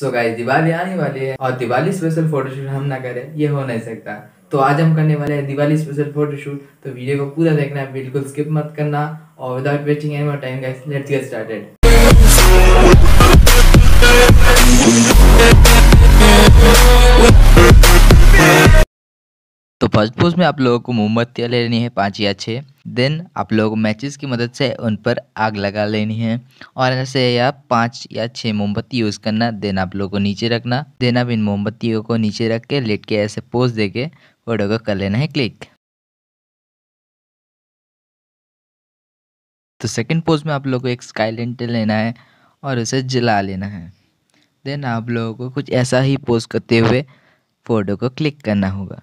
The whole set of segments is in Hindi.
सो गाइस दिवाली आने वाली है और दिवाली स्पेशल फोटोशूट हम ना करें ये हो नहीं सकता तो आज हम करने वाले हैं दिवाली स्पेशल फोटोशूट तो वीडियो को पूरा देखना है बिल्कुल स्किप मत करना और without wasting any more time guys let's get started तो फर्स्ट पोज में आप लोगों को मोमबत्तियाँ लेनी है पाँच या छः देन आप लोगों को मैचेस की मदद से उन पर आग लगा लेनी है और ऐसे या पाँच या छः मोमबत्ती यूज़ करना देन आप लोगों को नीचे रखना देन आप इन मोमबत्तियों को नीचे रख के लेट के ऐसे पोज दे के फोटो को कर लेना है क्लिक तो सेकंड पोज में आप लोग को एक स्काई लेंटर लेना है और उसे जला लेना है देन आप लोगों को कुछ ऐसा ही पोज करते हुए फ़ोटो को क्लिक करना होगा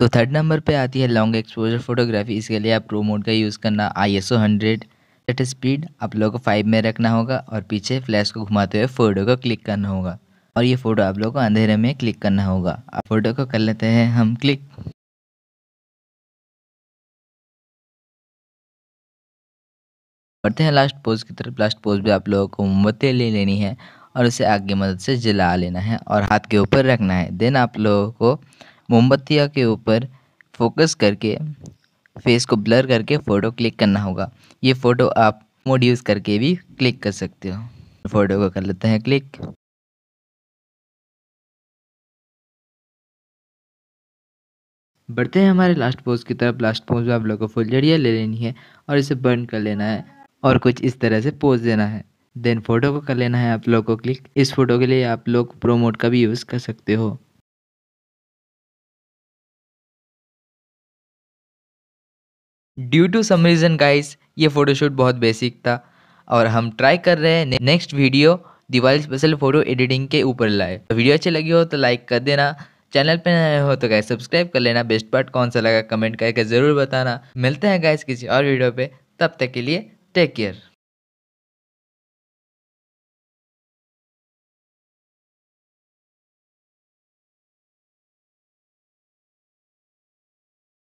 तो थर्ड नंबर पे आती है लॉन्ग एक्सपोजर फोटोग्राफी इसके लिए आप प्रो मोड का यूज़ करना I S O hundred set speed आप लोगों को फाइव में रखना होगा और पीछे फ्लैश को घुमाते हुए फ़ोटो को क्लिक करना होगा और ये फ़ोटो आप लोगों को अंधेरे में क्लिक करना होगा आप फ़ोटो को कर लेते हैं हम क्लिक बढ़ते हैं लास्ट पोज की तरफ लास्ट पोज भी आप लोगों को मोमबत्ती ले लेनी है और उसे आग की मदद से जला लेना है और हाथ के ऊपर रखना है देन आप लोगों को मोमबत्तियाँ के ऊपर फोकस करके फेस को ब्लर करके फ़ोटो क्लिक करना होगा ये फ़ोटो आप मोड यूज़ करके भी क्लिक कर सकते हो फ़ोटो को कर लेते हैं क्लिक बढ़ते हैं हमारे लास्ट पोज की तरफ लास्ट पोज में आप लोगों को फुलझड़िया ले लेनी है और इसे बर्न कर लेना है और कुछ इस तरह से पोज देना है देन फ़ोटो को कर लेना है आप लोग को क्लिक इस फोटो के लिए आप लोग प्रोमोट का भी यूज़ कर सकते हो due to some reason guys ये फ़ोटोशूट बहुत बेसिक था और हम ट्राई कर रहे हैं next video Diwali special photo editing के ऊपर लाए वीडियो तो अच्छी लगी हो तो लाइक कर देना चैनल पर नए हो तो गाइस सब्सक्राइब कर लेना बेस्ट पार्ट कौन सा लगा कमेंट करके ज़रूर बताना मिलते हैं गाइस किसी और वीडियो पे तब तक के लिए टेक केयर